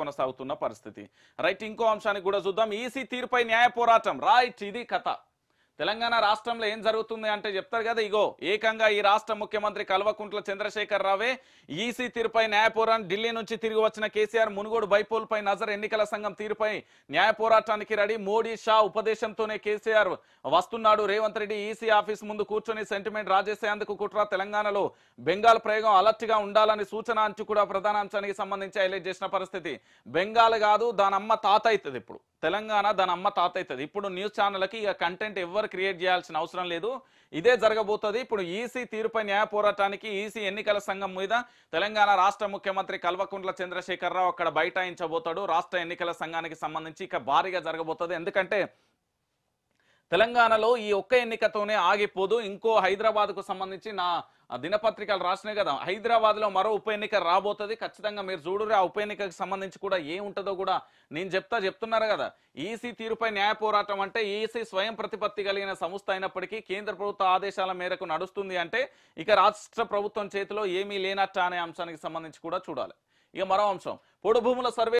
కొనసాగుతున్న పరిస్థితి రైట్ ఇంకో అంశానికి కూడా చూద్దాం ఈసీ తీరుపై న్యాయ పోరాటం రైట్ ఇది కథ తెలంగాణ రాష్ట్రంలో ఏం జరుగుతుంది అంటే చెప్తారు కదా ఇగో ఏకంగా ఈ రాష్ట్ర ముఖ్యమంత్రి కల్వకుంట్ల చంద్రశేఖర్ రావే ఈసీ తీరుపై న్యాయ ఢిల్లీ నుంచి తిరిగి వచ్చిన కేసీఆర్ మునుగోడు బైపోల్పై నజర్ ఎన్నికల సంఘం తీరుపై న్యాయ పోరాటానికి రెడీ మోడీ షా ఉపదేశంతోనే కేసీఆర్ వస్తున్నాడు రేవంత్ రెడ్డి ఈసీ ఆఫీస్ ముందు కూర్చొని సెంటిమెంట్ రాజేసేందుకు కుట్ర తెలంగాణలో బెంగాల్ ప్రయోగం అలర్ట్ గా ఉండాలని సూచన అంచు కూడా ప్రధాన అంశానికి సంబంధించి హైలైట్ చేసిన పరిస్థితి బెంగాల్ కాదు దానమ్మ తాత అవుతుంది ఇప్పుడు తెలంగాణ దాని అమ్మ తాత అవుతుంది ఇప్పుడు న్యూస్ ఛానల్కి ఇక కంటెంట్ ఎవరు క్రియేట్ చేయాల్సిన అవసరం లేదు ఇదే జరగబోతుంది ఇప్పుడు ఈసీ తీరుపై న్యాయ పోరాటానికి ఈసీ ఎన్నికల సంఘం మీద తెలంగాణ రాష్ట్ర ముఖ్యమంత్రి కల్వకుంట్ల చంద్రశేఖరరావు అక్కడ బైఠాయించబోతాడు రాష్ట్ర ఎన్నికల సంఘానికి సంబంధించి ఇక భారీగా జరగబోతుంది ఎందుకంటే తెలంగాణలో ఈ ఒక్క ఎన్నికతోనే ఆగిపోదు ఇంకో హైదరాబాద్కు సంబంధించి నా దినపత్రికలు రాసినాయి కదా హైదరాబాద్లో మరో ఉప ఎన్నిక రాబోతుంది ఖచ్చితంగా మీరు చూడరు ఆ ఉప ఎన్నికకు సంబంధించి కూడా ఏముంటుందో కూడా నేను చెప్తా చెప్తున్నారు కదా ఈసీ తీరుపై న్యాయ పోరాటం అంటే ఈసీ స్వయం ప్రతిపత్తి కలిగిన సంస్థ అయినప్పటికీ కేంద్ర ప్రభుత్వ ఆదేశాల మేరకు నడుస్తుంది అంటే ఇక రాష్ట్ర ప్రభుత్వం చేతిలో ఏమీ లేనట్ట అనే అంశానికి సంబంధించి కూడా చూడాలి ఇక మరో అంశం పొడు భూముల సర్వే